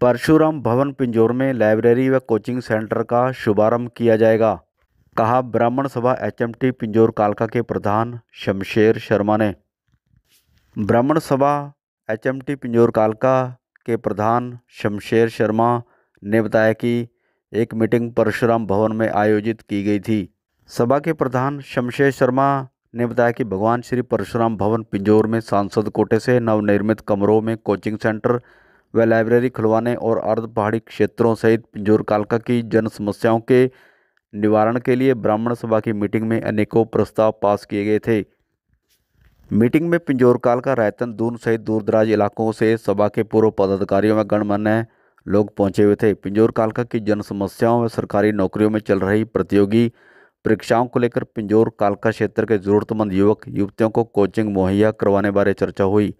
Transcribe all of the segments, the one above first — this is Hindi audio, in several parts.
परशुराम भवन पिंजौर में लाइब्रेरी व कोचिंग सेंटर का शुभारंभ किया जाएगा कहा ब्राह्मण सभा एचएमटी पिंजौर कालका के प्रधान शमशेर शर्मा ने ब्राह्मण सभा एचएमटी पिंजौर कालका के प्रधान शमशेर शर्मा ने बताया कि एक मीटिंग परशुराम भवन में आयोजित की गई थी सभा के प्रधान शमशेर शर्मा ने बताया कि भगवान श्री परशुराम भवन पिंजौर में सांसद कोटे से नवनिर्मित कमरों में कोचिंग सेंटर व लाइब्रेरी खुलवाने और अर्ध पहाड़ी क्षेत्रों सहित पिंजोर कालका की जन समस्याओं के निवारण के लिए ब्राह्मण सभा की मीटिंग में अनेकों प्रस्ताव पास किए गए थे मीटिंग में पिंजोर कालका रायतन दून सहित दूरदराज इलाकों से सभा के पूर्व पदाधिकारियों व गणमान्य लोग पहुंचे हुए थे पिंजोर कालका की जन समस्याओं व सरकारी नौकरियों में चल रही प्रतियोगी परीक्षाओं को लेकर पिंजोर कालका क्षेत्र के जरूरतमंद युवक युवतियों को कोचिंग मुहैया करवाने बारे चर्चा हुई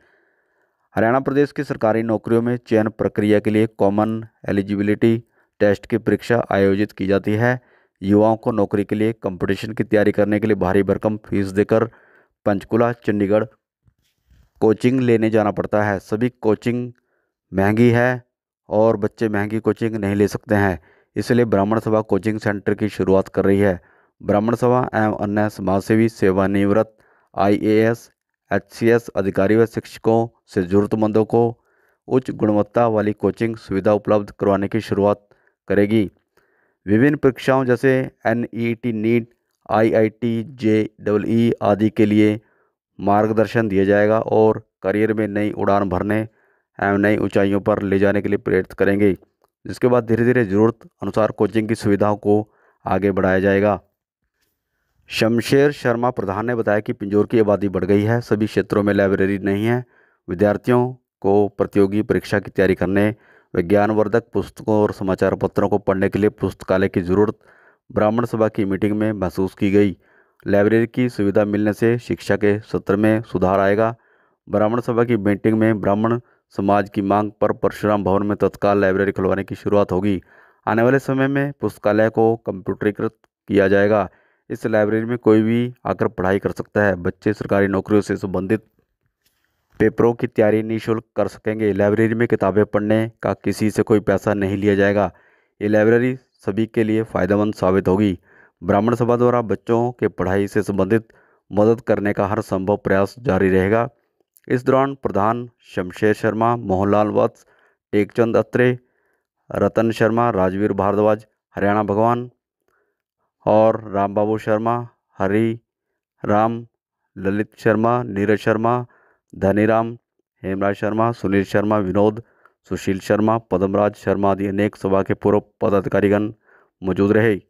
हरियाणा प्रदेश की सरकारी नौकरियों में चयन प्रक्रिया के लिए कॉमन एलिजिबिलिटी टेस्ट की परीक्षा आयोजित की जाती है युवाओं को नौकरी के लिए कंपटीशन की तैयारी करने के लिए भारी भरकम फीस देकर पंचकुला चंडीगढ़ कोचिंग लेने जाना पड़ता है सभी कोचिंग महंगी है और बच्चे महंगी कोचिंग नहीं ले सकते हैं इसलिए ब्राह्मण सभा कोचिंग सेंटर की शुरुआत कर रही है ब्राह्मण सभा एवं अन्य समाजसेवी सेवानिवृत्त एस एच अधिकारी व शिक्षकों से ज़रूरतमंदों को उच्च गुणवत्ता वाली कोचिंग सुविधा उपलब्ध करवाने की शुरुआत करेगी विभिन्न परीक्षाओं जैसे N E T NEET I I T J double E आदि के लिए मार्गदर्शन दिया जाएगा और करियर में नई उड़ान भरने एवं नई ऊंचाइयों पर ले जाने के लिए प्रेरित करेंगे जिसके बाद धीरे धीरे ज़रूरत अनुसार कोचिंग की सुविधाओं को आगे बढ़ाया जाएगा शमशेर शर्मा प्रधान ने बताया कि पिंजौर की आबादी बढ़ गई है सभी क्षेत्रों में लाइब्रेरी नहीं है विद्यार्थियों को प्रतियोगी परीक्षा की तैयारी करने विज्ञानवर्धक पुस्तकों और समाचार पत्रों को पढ़ने के लिए पुस्तकालय की ज़रूरत ब्राह्मण सभा की मीटिंग में महसूस की गई लाइब्रेरी की सुविधा मिलने से शिक्षा के सत्र में सुधार आएगा ब्राह्मण सभा की मीटिंग में ब्राह्मण समाज की मांग पर परशुराम भवन में तत्काल लाइब्रेरी खुलवाने की शुरुआत होगी आने वाले समय में पुस्तकालय को कंप्यूटरीकृत किया जाएगा इस लाइब्रेरी में कोई भी आकर पढ़ाई कर सकता है बच्चे सरकारी नौकरियों से संबंधित पेपरों की तैयारी निःशुल्क कर सकेंगे लाइब्रेरी में किताबें पढ़ने का किसी से कोई पैसा नहीं लिया जाएगा ये लाइब्रेरी सभी के लिए फ़ायदेमंद साबित होगी ब्राह्मण सभा द्वारा बच्चों के पढ़ाई से संबंधित मदद करने का हर संभव प्रयास जारी रहेगा इस दौरान प्रधान शमशेर शर्मा मोहनलाल वत्स टेकचंद अत्रे रतन शर्मा राजवीर भारद्वाज हरियाणा भगवान और राम बाबू शर्मा हरी राम ललित शर्मा नीरज शर्मा धनी राम हेमराज शर्मा सुनील शर्मा विनोद सुशील शर्मा पदमराज शर्मा आदि अनेक सभा के पूर्व पदाधिकारीगण मौजूद रहे